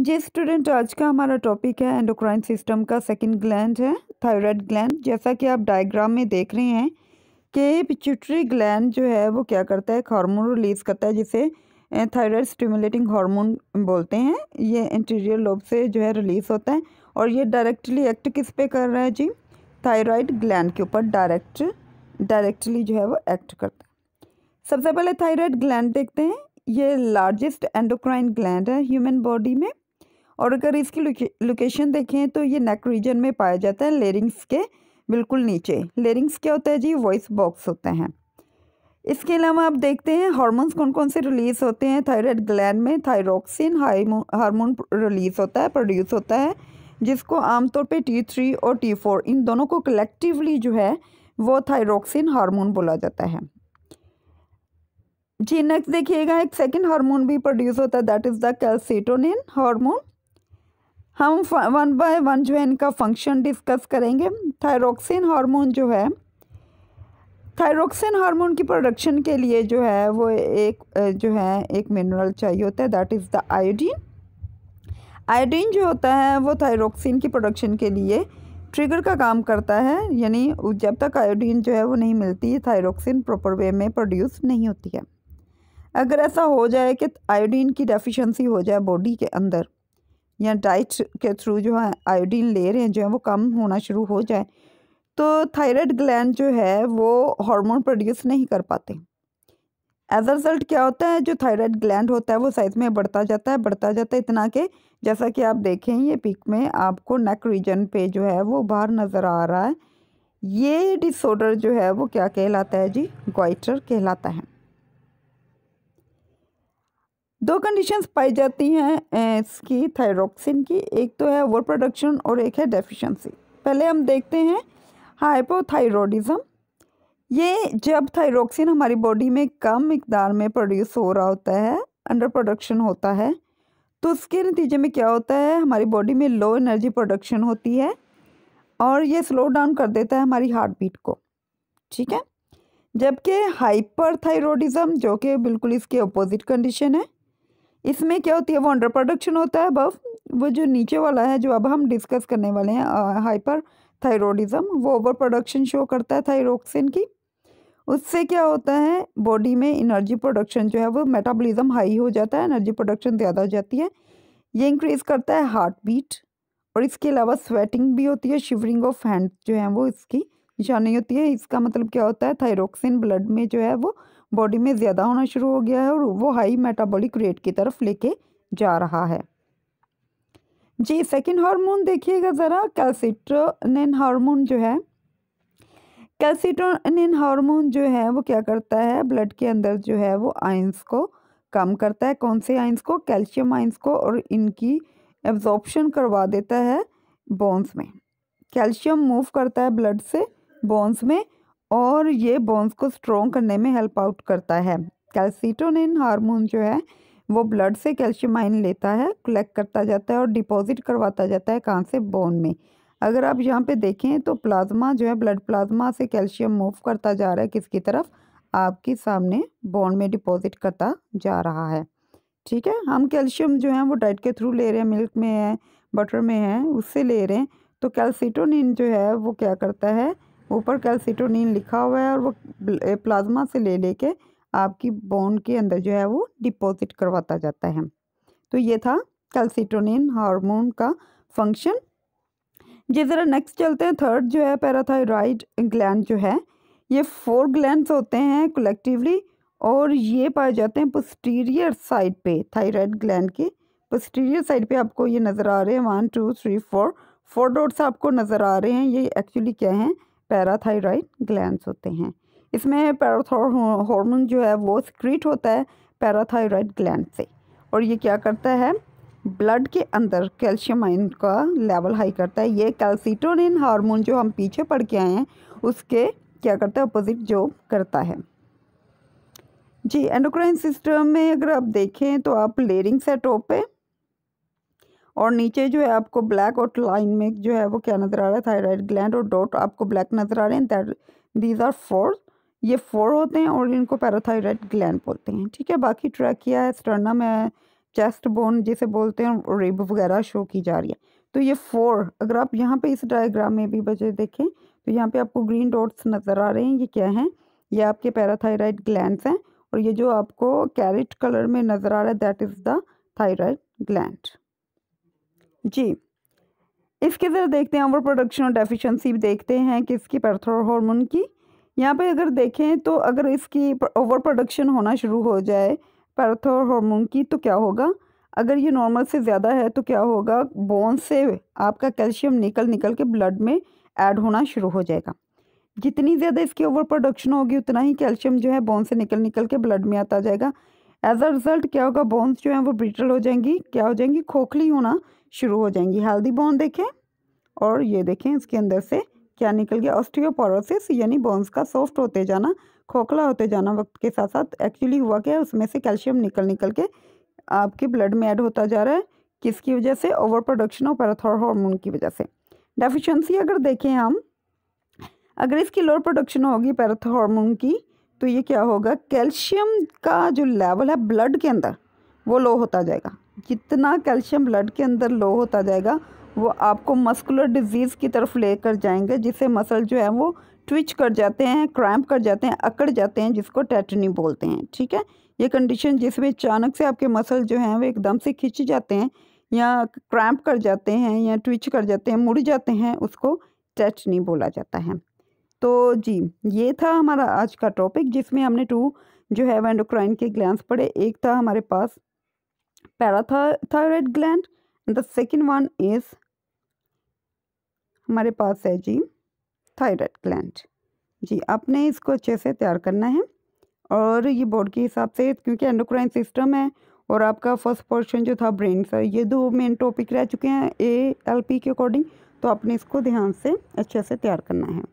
जी student आज का हमारा टॉपिक है एंडोक्राइन सिस्टम का सेकंड ग्लैंड है थायराइड ग्लैंड जैसा कि आप डायग्राम में देख रहे हैं कि पिचुटरी ग्लैंड जो है वो क्या करता है एक हार्मोन रिलीज करता है जिसे थायराइड स्टिमुलेटिंग हार्मोन बोलते हैं ये इंटीरियर लोब से जो है रिलीज़ होता है और ये डायरेक्टली एक्ट किस पे कर रहा है जी थायराइड ग्लैंड के ऊपर डायरेक्ट डायरेक्टली जो है वो एक्ट करता है सबसे पहले थायराइड ग्लैंड देखते हैं ये लार्जेस्ट एंडोक्राइन ग्लैंड है ह्यूमन बॉडी में और अगर इसकी लोकेशन देखें तो ये नेक रीजन में पाया जाता है लेरिंग्स के बिल्कुल नीचे लेरिंग्स क्या होता है जी वॉइस बॉक्स होते हैं इसके अलावा आप देखते हैं हार्मोन्स कौन कौन से रिलीज़ होते हैं थायराइड ग्लैंड में थायरोक्सिन हार्मोन रिलीज़ होता है प्रोड्यूस होता है जिसको आमतौर पे टी थ्री और टी फोर इन दोनों को कलेक्टिवली जो है वो थायरोक्सिन हार्मोन बोला जाता है जी नेक्स्ट देखिएगा एक सेकेंड हार्मोन भी प्रोड्यूस होता है that is the calcitonin hormone हम वन बाय वन जो है इनका फंक्शन डिस्कस करेंगे थायरोक्सिन हार्मोन जो है थायरोक्सिन हार्मोन की प्रोडक्शन के लिए जो है वो एक जो है एक मिनरल चाहिए होता है that is the iodine iodine जो होता है वो थायरोक्सिन की प्रोडक्शन के लिए ट्रिगर का काम करता है यानी जब तक आयोडीन जो है वो नहीं मिलती थायरोक्सिन प्रॉपर वे में प्रोड्यूस नहीं होती है अगर ऐसा हो जाए कि आयोडीन की डेफिशिएंसी हो जाए बॉडी के अंदर या डाइट के थ्रू जो है आयोडीन ले रहे हैं जो है वो कम होना शुरू हो जाए तो थायराइड ग्लैंड जो है वो हार्मोन प्रोड्यूस नहीं कर पाते एज अ रिज़ल्ट क्या होता है जो थायराइड ग्लैंड होता है वो साइज़ में बढ़ता जाता है बढ़ता जाता है इतना के जैसा कि आप देखें ये पिक में आपको नेक रीजन पे जो है वो बाहर नज़र आ रहा है ये डिसऑर्डर जो है वो क्या कहलाता है जी गोइटर कहलाता है दो कंडीशंस पाई जाती हैं अं, इसकी थायरोक्सिन की एक तो है ओवर प्रोडक्शन और एक है डेफिशिएंसी पहले हम देखते हैं हाइपोथायरोडिज्म ये जब थायरोक्सिन हमारी बॉडी में कम मकदार में प्रोड्यूस हो रहा होता है अंडर प्रोडक्शन होता है तो उसके नतीजे में क्या होता है हमारी बॉडी में लो एनर्जी प्रोडक्शन होती है और ये स्लो डाउन कर देता है हमारी हार्ट बीट को ठीक है जबकि हाइपर थायरोडिज़म जो कि बिल्कुल इसके अपोजिट कंडीशन है इसमें क्या होती है वो अंडर प्रोडक्शन होता है बफ वो जो नीचे वाला है जो अब हम डिस्कस करने वाले हैं हाइपर थायरोडिज्म वो ओवर प्रोडक्शन शो करता है थायरोक्सिन की उससे क्या होता है बॉडी में एनर्जी प्रोडक्शन जो है वो मेटाबॉलिज्म हाई हो जाता है एनर्जी प्रोडक्शन ज़्यादा हो जाती है ये इंक्रीज़ करता है हार्ट बीट और इसके अलावा स्वेटिंग भी होती है शिवरिंग ऑफ हैंड जो है वो इसकी निशानी होती है इसका मतलब क्या होता है थायरोक्सिन ब्लड में जो है वो बॉडी में ज़्यादा होना शुरू हो गया है और वो हाई मेटाबॉलिक रेट की तरफ लेके जा रहा है जी सेकंड हार्मोन देखिएगा ज़रा कैल्सिट्रोनिन हार्मोन जो है कैल्सिट्रोनिन हार्मोन जो है वो क्या करता है ब्लड के अंदर जो है वो आइंस को कम करता है कौन से आइंस को कैल्शियम आइंस को और इनकी एब्जॉर्प्शन करवा देता है बोन्स में कैल्शियम मूव करता है ब्लड से बोन्स में और ये बोन्स को स्ट्रॉन्ग करने में हेल्प आउट करता है कैल्सिटोनिन हार्मोन जो है वो ब्लड से कैल्शियम आइन लेता है कलेक्ट करता जाता है और डिपॉजिट करवाता जाता है कहाँ से बोन में अगर आप यहाँ पे देखें तो प्लाज्मा जो है ब्लड प्लाज्मा से कैल्शियम मूव करता जा रहा है किसकी तरफ आपके सामने बोन में डिपॉजिट करता जा रहा है ठीक है हम कैल्शियम जो है वो डाइट के थ्रू ले रहे हैं मिल्क में है बटर में है उससे ले रहे हैं तो कैल्सिटोनिन जो है वो क्या करता है ऊपर कैल्सिटोनिन लिखा हुआ है और वो प्लाज्मा से ले लेके आपकी बोन के अंदर जो है वो डिपॉजिट करवाता जाता है तो ये था कैल्सिटोनिन हार्मोन का फंक्शन जी ज़रा नेक्स्ट चलते हैं थर्ड जो है पैराथायराइड ग्लैंड जो है ये फोर ग्लैंड होते हैं कलेक्टिवली और ये पाए जाते हैं पोस्टीरियर साइड पे थायराइड ग्लैंड के पोस्टीरियर साइड पे आपको ये नज़र आ रहे हैं one two three four four dots आपको नज़र आ रहे हैं ये एक्चुअली क्या हैं पैराथायराइड ग्लैंड होते हैं इसमें पैराथोर हॉर्मोन जो है वो स्क्रीट होता है पैराथायराइड ग्लैंड से और ये क्या करता है ब्लड के अंदर कैल्शियम आइन का लेवल हाई करता है ये कैल्सिटोनिन हार्मोन जो हम पीछे पड़ के आए हैं उसके क्या करता है अपोजिट जॉब करता है जी एंडोक्राइन सिस्टम में अगर आप देखें तो आप लेरिंग सेटोप पे और नीचे जो है आपको ब्लैक और लाइन में जो है वो क्या नज़र आ रहा है थायराइड ग्लैंड और डॉट आपको ब्लैक नज़र आ रहे हैं दैट दीज आर फोर ये फोर होते हैं और इनको पैराथायराइड ग्लैंड बोलते हैं ठीक है बाकी ट्रैक किया है स्टर्नम है चेस्ट बोन जिसे बोलते हैं रिब वगैरह शो की जा रही है तो ये फोर अगर आप यहाँ पे इस डायग्राम में भी बजे देखें तो यहाँ पे आपको ग्रीन डॉट्स नज़र आ रहे हैं ये क्या हैं ये आपके पैराथायराइड ग्लैंड हैं और ये जो आपको कैरेट कलर में नज़र आ रहा है that is the thyroid gland जी इसके ज़रा देखते हैं ओवर प्रोडक्शन और डेफिशिएंसी भी देखते हैं किसकी पैरथोर हार्मोन की यहाँ पे अगर देखें तो अगर इसकी ओवर प्रोडक्शन होना शुरू हो जाए पैरथोर हार्मोन की तो क्या होगा अगर ये नॉर्मल से ज़्यादा है तो क्या होगा बोन से आपका कैल्शियम निकल निकल के ब्लड में ऐड होना शुरू हो जाएगा जितनी ज़्यादा इसकी ओवर प्रोडक्शन होगी उतना ही कैल्शियम जो है बोन से निकल निकल के ब्लड में आता जाएगा एज अ रिज़ल्ट क्या होगा बोन्स जो हैं वो ब्रिटल हो जाएंगी क्या हो जाएंगी खोखली होना शुरू हो जाएंगी हेल्दी बोन देखें और ये देखें इसके अंदर से क्या निकल गया ऑस्टियोपोरोसिस यानी बोन्स का सॉफ्ट होते जाना खोखला होते जाना वक्त के साथ साथ एक्चुअली हुआ क्या है उसमें से कैल्शियम निकल निकल के आपके ब्लड में ऐड होता जा रहा है किसकी वजह से ओवर प्रोडक्शन और पैराथोर हार्मोन की वजह से डेफिशिएंसी अगर देखें हम अगर इसकी लोअर प्रोडक्शन होगी पैराथोर हार्मोन की तो ये क्या होगा कैल्शियम का जो लेवल है ब्लड के अंदर वो लो होता जाएगा जितना कैल्शियम ब्लड के अंदर लो होता जाएगा वो आपको मस्कुलर डिजीज़ की तरफ लेकर जाएंगे जिससे मसल जो है वो ट्विच कर जाते हैं क्रैम्प कर जाते हैं अकड़ जाते हैं जिसको टैटनी बोलते हैं ठीक है ये कंडीशन जिसमें अचानक से आपके मसल जो हैं वो एकदम से खिंच जाते हैं या क्रैम्प कर जाते हैं या ट्विच कर जाते हैं मुड़ जाते हैं उसको टैटनी बोला जाता है तो जी ये था हमारा आज का टॉपिक जिसमें हमने टू जो है एंडोक्राइन के ग्लैंस पड़े एक था हमारे पास parathyroid gland and the second one is हमारे पास है जी थायरॉयड ग्लैंड जी आपने इसको अच्छे से तैयार करना है और ये बोर्ड के हिसाब से क्योंकि एंडोक्राइन सिस्टम है और आपका फर्स्ट पोर्शन जो था ब्रेन सर ये दो मेन टॉपिक रह चुके हैं ए एल पी के अकॉर्डिंग तो आपने इसको ध्यान से अच्छे से तैयार करना है